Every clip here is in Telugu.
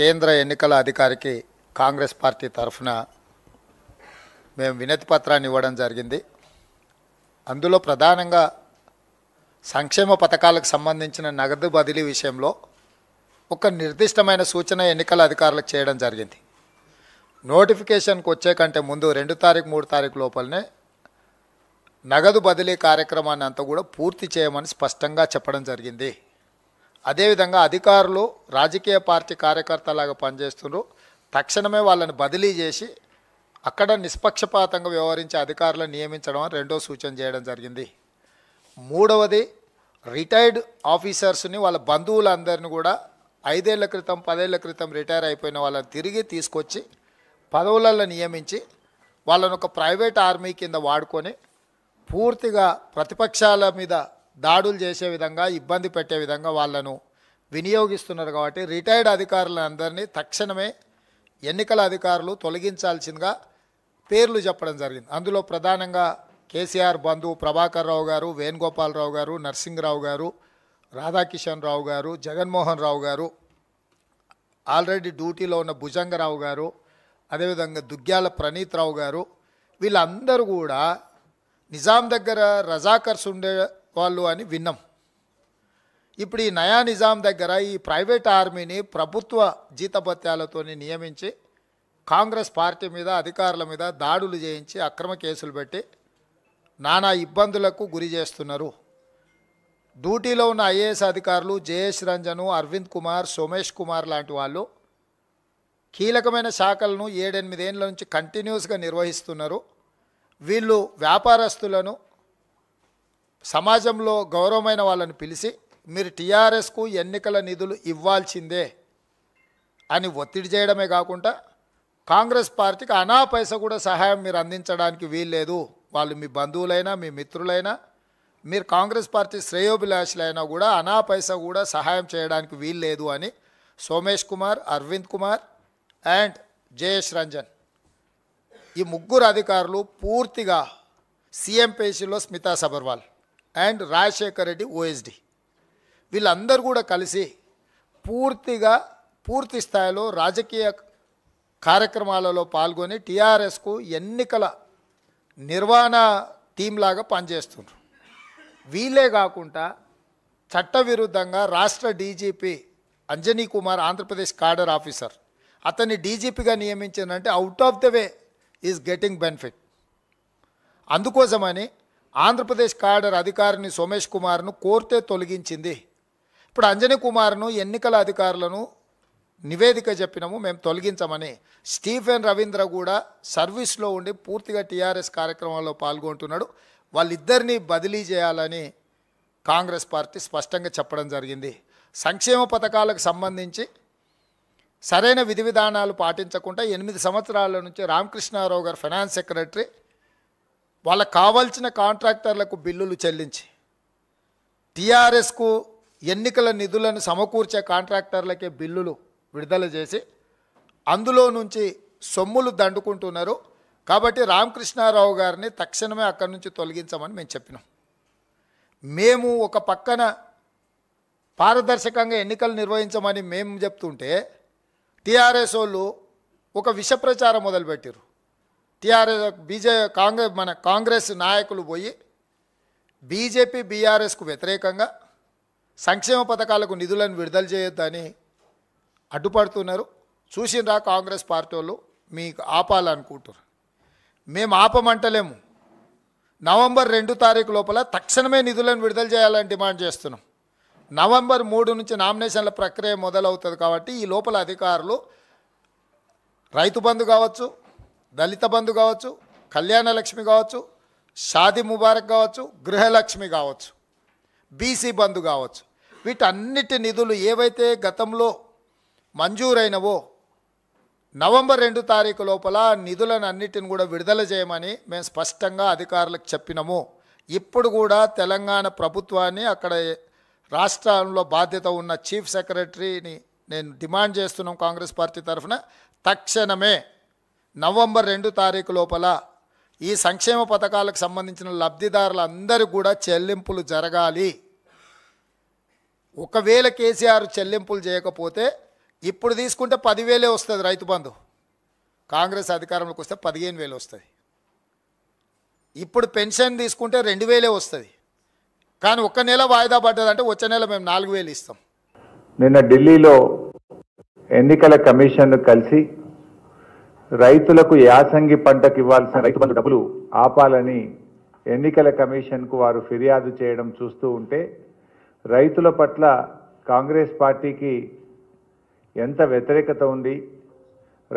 కేంద్ర ఎన్నికల అధికారికి కాంగ్రెస్ పార్టీ తరఫున మేము వినతి పత్రాన్ని ఇవ్వడం జరిగింది అందులో ప్రధానంగా సంక్షేమ పథకాలకు సంబంధించిన నగదు బదిలీ విషయంలో ఒక నిర్దిష్టమైన సూచన ఎన్నికల అధికారులకు చేయడం జరిగింది నోటిఫికేషన్కి వచ్చే కంటే ముందు రెండు తారీఖు మూడు తారీఖు లోపలనే నగదు బదిలీ కార్యక్రమాన్ని అంతా కూడా పూర్తి చేయమని స్పష్టంగా చెప్పడం జరిగింది అదేవిధంగా అధికారులు రాజకీయ పార్టీ కార్యకర్తలాగా పనిచేస్తున్నారు తక్షణమే వాళ్ళని బదిలీ చేసి అక్కడ నిష్పక్షపాతంగా వ్యవహరించే అధికారులను నియమించడం రెండో సూచన చేయడం జరిగింది మూడవది రిటైర్డ్ ఆఫీసర్స్ని వాళ్ళ బంధువులందరిని కూడా ఐదేళ్ల క్రితం పదేళ్ల క్రితం రిటైర్ అయిపోయిన వాళ్ళని తిరిగి తీసుకొచ్చి పదవులలో నియమించి వాళ్ళను ఒక ప్రైవేట్ ఆర్మీ కింద వాడుకొని పూర్తిగా ప్రతిపక్షాల మీద దాడులు చేసే విధంగా ఇబ్బంది పెట్టే విధంగా వాళ్ళను వినియోగిస్తున్నారు కాబట్టి రిటైర్డ్ అధికారులందరినీ తక్షణమే ఎన్నికల అధికారులు తొలగించాల్సిందిగా పేర్లు చెప్పడం జరిగింది అందులో ప్రధానంగా కేసీఆర్ బంధువు ప్రభాకర్ రావు గారు వేణుగోపాలరావు గారు నర్సింగరావు గారు రాధాకిషన్ రావు గారు జగన్మోహన్ రావు గారు ఆల్రెడీ డ్యూటీలో ఉన్న భుజంగరావు గారు అదేవిధంగా దుగ్గ్యాల ప్రణీత్ రావు గారు వీళ్ళందరూ కూడా నిజాం దగ్గర రజాకర్స్ ఉండే వాళ్ళు అని విన్నాం ఇప్పుడు ఈ నయా నిజాం దగ్గర ఈ ప్రైవేట్ ఆర్మీని ప్రభుత్వ జీతభత్యాలతో నియమించి కాంగ్రెస్ పార్టీ మీద అధికారుల మీద దాడులు చేయించి అక్రమ కేసులు పెట్టి నానా ఇబ్బందులకు గురి చేస్తున్నారు డ్యూటీలో ఉన్న ఐఏఎస్ అధికారులు జయేష్ రంజను అరవింద్ కుమార్ సోమేష్ కుమార్ లాంటి వాళ్ళు కీలకమైన శాఖలను ఏడెనిమిదేళ్ళ నుంచి కంటిన్యూస్గా నిర్వహిస్తున్నారు వీళ్ళు వ్యాపారస్తులను సమాజంలో గౌరవమైన వాళ్ళని పిలిచి మీరు టీఆర్ఎస్కు ఎన్నికల నిధులు ఇవ్వాల్సిందే అని ఒత్తిడి చేయడమే కాకుండా కాంగ్రెస్ పార్టీకి అనా పైస కూడా సహాయం మీరు అందించడానికి వీల్లేదు వాళ్ళు మీ బంధువులైనా మీ మిత్రులైనా మీరు కాంగ్రెస్ పార్టీ శ్రేయోభిలాషులైనా కూడా అనా పైస కూడా సహాయం చేయడానికి వీల్లేదు అని సోమేష్ కుమార్ అరవింద్ కుమార్ అండ్ జయేష్ రంజన్ ఈ ముగ్గురు అధికారులు పూర్తిగా సీఎం పేజీలో స్మితా సబర్వాల్ అండ్ రాజశేఖర్ రెడ్డి ఓఎస్డి వీళ్ళందరూ కూడా కలిసి పూర్తిగా పూర్తి స్థాయిలో రాజకీయ కార్యక్రమాలలో పాల్గొని టీఆర్ఎస్కు ఎన్నికల నిర్వహణ టీంలాగా పనిచేస్తున్నారు వీళ్ళే కాకుండా చట్టవిరుద్ధంగా రాష్ట్ర DGP Anjani Kumar Andhra Pradesh cadre officer అతన్ని డీజీపీగా నియమించిందంటే out of the way is getting benefit అందుకోసమని ఆంధ్రప్రదేశ్ కాడర్ అధికారిని సోమేష్ కుమార్ను కోర్టే తొలగించింది ఇప్పుడు అంజనీ కుమార్ను ఎన్నికల అధికారులను నివేదిక చెప్పినాము మేము తొలగించమని స్టీఫెన్ రవీంద్ర కూడా సర్వీస్లో ఉండి పూర్తిగా టీఆర్ఎస్ కార్యక్రమంలో పాల్గొంటున్నాడు వాళ్ళిద్దరినీ బదిలీ చేయాలని కాంగ్రెస్ పార్టీ స్పష్టంగా చెప్పడం జరిగింది సంక్షేమ పథకాలకు సంబంధించి సరైన విధి విధానాలు పాటించకుండా ఎనిమిది సంవత్సరాల నుంచి రామకృష్ణారావు గారు ఫైనాన్స్ సెక్రటరీ వాళ్ళకు కావాల్సిన కాంట్రాక్టర్లకు బిల్లులు చెల్లించి టీఆర్ఎస్కు ఎన్నికల నిధులను సమకూర్చే కాంట్రాక్టర్లకే బిల్లులు విడుదల చేసి అందులో నుంచి సొమ్ములు దండుకుంటున్నారు కాబట్టి రామకృష్ణారావు గారిని తక్షణమే అక్కడి నుంచి తొలగించమని మేము చెప్పినాం మేము ఒక పక్కన పారదర్శకంగా ఎన్నికలు నిర్వహించమని మేము చెప్తుంటే టీఆర్ఎస్ వాళ్ళు ఒక విష ప్రచారం మొదలుపెట్టారు టీఆర్ఎస్ బీజే కాంగ్రెస్ మన కాంగ్రెస్ నాయకులు పోయి బీజేపీ బీఆర్ఎస్కు వ్యతిరేకంగా సంక్షేమ పథకాలకు నిధులను విడుదల చేయొద్దని అడ్డుపడుతున్నారు చూసిందా కాంగ్రెస్ పార్టీ వాళ్ళు మీకు ఆపాలనుకుంటున్నారు మేము ఆపమంటలేము నవంబర్ రెండు తారీఖు లోపల తక్షణమే నిధులను విడుదల చేయాలని డిమాండ్ చేస్తున్నాం నవంబర్ మూడు నుంచి నామినేషన్ల ప్రక్రియ మొదలవుతుంది కాబట్టి ఈ లోపల అధికారులు రైతు బంధు కావచ్చు దళిత బంధు కావచ్చు కళ్యాణలక్ష్మి కావచ్చు షాది ముబారక్ కావచ్చు గృహలక్ష్మి కావచ్చు బీసీ బంధు కావచ్చు వీటన్నిటి నిధులు ఏవైతే గతంలో మంజూరైనవో నవంబర్ రెండు తారీఖు లోపల నిధులను అన్నిటిని కూడా విడుదల చేయమని మేము స్పష్టంగా అధికారులకు చెప్పినాము ఇప్పుడు కూడా తెలంగాణ ప్రభుత్వాన్ని అక్కడ రాష్ట్రంలో బాధ్యత ఉన్న చీఫ్ సెక్రటరీని నేను డిమాండ్ చేస్తున్నాం కాంగ్రెస్ పార్టీ తరఫున తక్షణమే నవంబర్ రెండు తారీఖు లోపల ఈ సంక్షేమ పథకాలకు సంబంధించిన లబ్ధిదారులందరూ కూడా చెల్లింపులు జరగాలి ఒకవేళ కేసీఆర్ చెల్లింపులు చేయకపోతే ఇప్పుడు తీసుకుంటే పదివేలే వస్తుంది రైతు బంధు కాంగ్రెస్ అధికారంలోకి వస్తే పదిహేను వేలు వస్తుంది ఇప్పుడు పెన్షన్ తీసుకుంటే రెండు వేలే వస్తుంది కానీ ఒక్క నెల వాయిదా పడ్డదంటే వచ్చే నెల మేము నాలుగు వేలు ఇస్తాం నిన్న ఢిల్లీలో ఎన్నికల కమిషన్ కలిసి రైతులకు యాసంగి పంటకు ఇవ్వాల్సిన రైతు బంధు డబ్బులు ఆపాలని ఎన్నికల కమిషన్కు వారు ఫిర్యాదు చేయడం చూస్తూ ఉంటే రైతుల పట్ల కాంగ్రెస్ పార్టీకి ఎంత వ్యతిరేకత ఉంది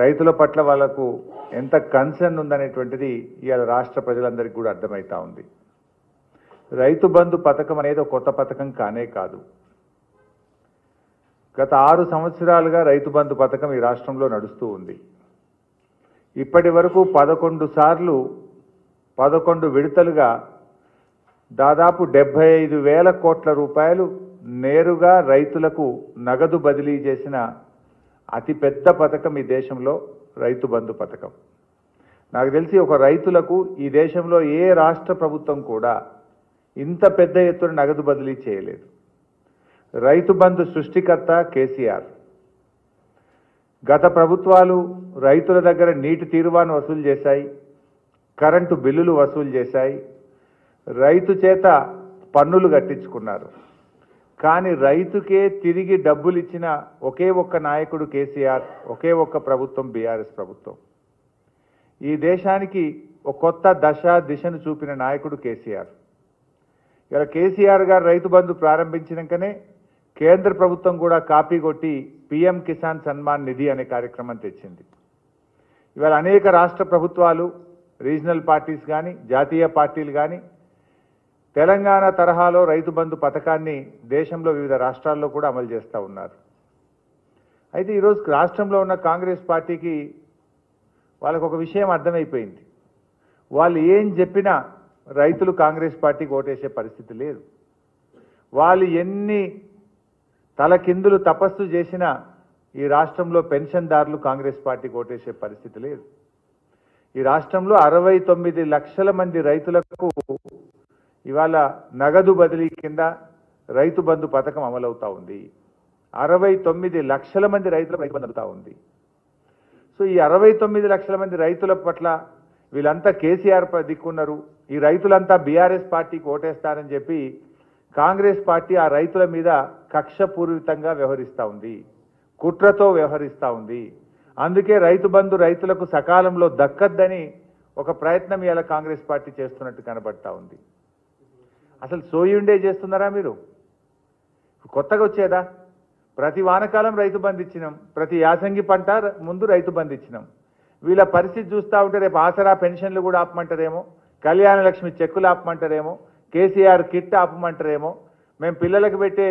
రైతుల పట్ల వాళ్ళకు ఎంత కన్సర్న్ ఉందనేటువంటిది ఇవాళ రాష్ట్ర ప్రజలందరికీ కూడా అర్థమవుతా ఉంది రైతు బంధు పథకం అనేది కొత్త పథకం కానే కాదు గత ఆరు సంవత్సరాలుగా రైతు బంధు పథకం ఈ రాష్ట్రంలో నడుస్తూ ఉంది ఇప్పటి వరకు పదకొండు సార్లు పదకొండు విడతలుగా దాదాపు డెబ్భై ఐదు వేల కోట్ల రూపాయలు నేరుగా రైతులకు నగదు బదిలీ చేసిన అతిపెద్ద పథకం ఈ దేశంలో రైతు బంధు పథకం నాకు తెలిసి ఒక రైతులకు ఈ దేశంలో ఏ రాష్ట్ర ప్రభుత్వం కూడా ఇంత పెద్ద ఎత్తున నగదు బదిలీ చేయలేదు రైతు బంధు సృష్టికర్త కేసీఆర్ గత ప్రభుత్వాలు రైతుల దగ్గర నీటి తీరువాను వసూలు చేశాయి కరెంటు బిల్లులు వసూలు చేశాయి రైతు చేత పన్నులు కట్టించుకున్నారు కానీ రైతుకే తిరిగి డబ్బులు ఇచ్చిన ఒకే ఒక్క నాయకుడు కేసీఆర్ ఒకే ఒక్క ప్రభుత్వం బీఆర్ఎస్ ప్రభుత్వం ఈ దేశానికి ఒక కొత్త దశ దిశను చూపిన నాయకుడు కేసీఆర్ ఇలా కేసీఆర్ గారు రైతు బంధు ప్రారంభించినాకనే కేంద్ర ప్రభుత్వం కూడా కాపీ కొట్టి పిఎం కిసాన్ సన్మాన్ నిధి అనే కార్యక్రమం తెచ్చింది ఇవాళ అనేక రాష్ట్ర ప్రభుత్వాలు రీజనల్ పార్టీస్ కానీ జాతీయ పార్టీలు కానీ తెలంగాణ తరహాలో రైతు బంధు పథకాన్ని దేశంలో వివిధ రాష్ట్రాల్లో కూడా అమలు చేస్తూ ఉన్నారు అయితే ఈరోజు రాష్ట్రంలో ఉన్న కాంగ్రెస్ పార్టీకి వాళ్ళకు ఒక విషయం అర్థమైపోయింది వాళ్ళు ఏం చెప్పినా రైతులు కాంగ్రెస్ పార్టీకి ఓటేసే పరిస్థితి లేదు వాళ్ళు ఎన్ని తలకిందులు తపస్సు చేసిన ఈ రాష్ట్రంలో పెన్షన్దారులు కాంగ్రెస్ పార్టీకి ఓటేసే పరిస్థితి లేదు ఈ రాష్ట్రంలో అరవై తొమ్మిది లక్షల మంది రైతులకు ఇవాళ నగదు బదిలీ కింద రైతు బంధు పథకం అమలవుతా ఉంది అరవై తొమ్మిది లక్షల మంది రైతులకు రైతు బంధు ఉంది సో ఈ అరవై తొమ్మిది లక్షల మంది రైతుల పట్ల వీళ్ళంతా కేసీఆర్ దిక్కున్నారు ఈ రైతులంతా బీఆర్ఎస్ పార్టీకి ఓటేస్తారని చెప్పి కాంగ్రెస్ పార్టీ ఆ రైతుల మీద కక్షపూరితంగా వ్యవహరిస్తూ ఉంది కుట్రతో వ్యవహరిస్తూ ఉంది అందుకే రైతు బంధు రైతులకు సకాలంలో దక్కద్దని ఒక ప్రయత్నం ఇలా కాంగ్రెస్ పార్టీ చేస్తున్నట్టు కనబడతా ఉంది అసలు సోయుండే చేస్తున్నారా మీరు కొత్తగా వచ్చేదా ప్రతి వానకాలం రైతు బంధు ఇచ్చినాం ప్రతి యాసంగి పంట ముందు రైతు బంధు ఇచ్చినాం వీళ్ళ పరిస్థితి చూస్తూ ఉంటే రేపు ఆసరా పెన్షన్లు కూడా ఆపమంటారేమో కళ్యాణ లక్ష్మి చెక్కులు ఆపమంటారేమో కేసీఆర్ కిట్ ఆపమంటారేమో మేము పిల్లలకు పెట్టే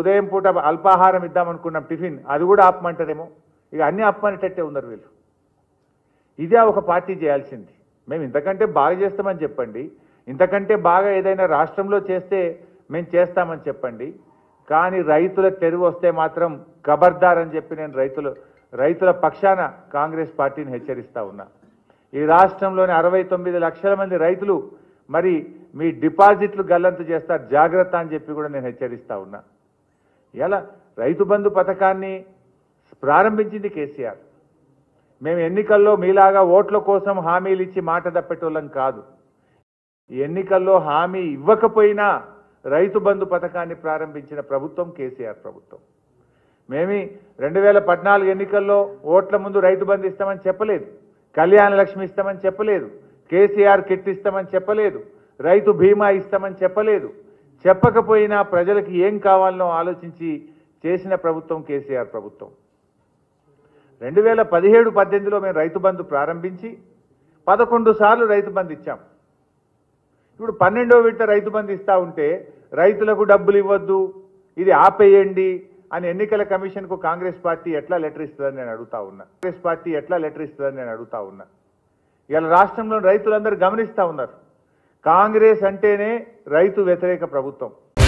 ఉదయం పూట అల్పాహారం ఇద్దామనుకున్నాం టిఫిన్ అది కూడా ఆపమంటారేమో ఇక అన్నీ ఆపమనేటట్టే ఉన్నారు వీళ్ళు ఇదే ఒక పార్టీ చేయాల్సింది మేము ఇంతకంటే బాగా చేస్తామని చెప్పండి ఇంతకంటే బాగా ఏదైనా రాష్ట్రంలో చేస్తే మేము చేస్తామని చెప్పండి కానీ రైతుల తెరువు వస్తే మాత్రం కబర్దార్ అని చెప్పి నేను రైతులు రైతుల పక్షాన కాంగ్రెస్ పార్టీని హెచ్చరిస్తా ఉన్నా ఈ రాష్ట్రంలోని అరవై లక్షల మంది రైతులు మరి మీ డిపాజిట్లు గల్లంతు చేస్తారు జాగ్రత్త అని చెప్పి కూడా నేను హెచ్చరిస్తా ఉన్నా ఎలా రైతు బంధు పథకాన్ని ప్రారంభించింది కేసీఆర్ మేము ఎన్నికల్లో మీలాగా ఓట్ల కోసం హామీలు ఇచ్చి మాట తప్పేటోళ్ళం కాదు ఎన్నికల్లో హామీ ఇవ్వకపోయినా రైతు బంధు పథకాన్ని ప్రారంభించిన ప్రభుత్వం కేసీఆర్ ప్రభుత్వం మేమి రెండు వేల పద్నాలుగు ఎన్నికల్లో ఓట్ల ముందు రైతు బంధు ఇస్తామని చెప్పలేదు కళ్యాణ లక్ష్మి ఇస్తామని చెప్పలేదు కేసీఆర్ కిట్ ఇస్తామని చెప్పలేదు రైతు బీమా ఇస్తామని చెప్పలేదు చెప్పకపోయినా ప్రజలకు ఏం కావాలనో ఆలోచించి చేసిన ప్రభుత్వం కేసీఆర్ ప్రభుత్వం రెండు వేల పదిహేడు పద్దెనిమిదిలో మేము రైతు బంధు ప్రారంభించి పదకొండు సార్లు రైతు బంధు ఇచ్చాం ఇప్పుడు పన్నెండో విడత రైతు బంధు ఇస్తూ ఉంటే రైతులకు డబ్బులు ఇవ్వద్దు ఇది ఆపేయండి అని ఎన్నికల కమిషన్కు కాంగ్రెస్ పార్టీ ఎట్లా లెటర్ ఇస్తుందని నేను అడుగుతా ఉన్నా కాంగ్రెస్ పార్టీ ఎట్లా లెటర్ ఇస్తుందని నేను అడుగుతా ఉన్నా ఇవాళ రాష్ట్రంలో రైతులందరూ గమనిస్తూ ఉన్నారు కాంగ్రెస్ అంటేనే రైతు వ్యతిరేక ప్రభుత్వం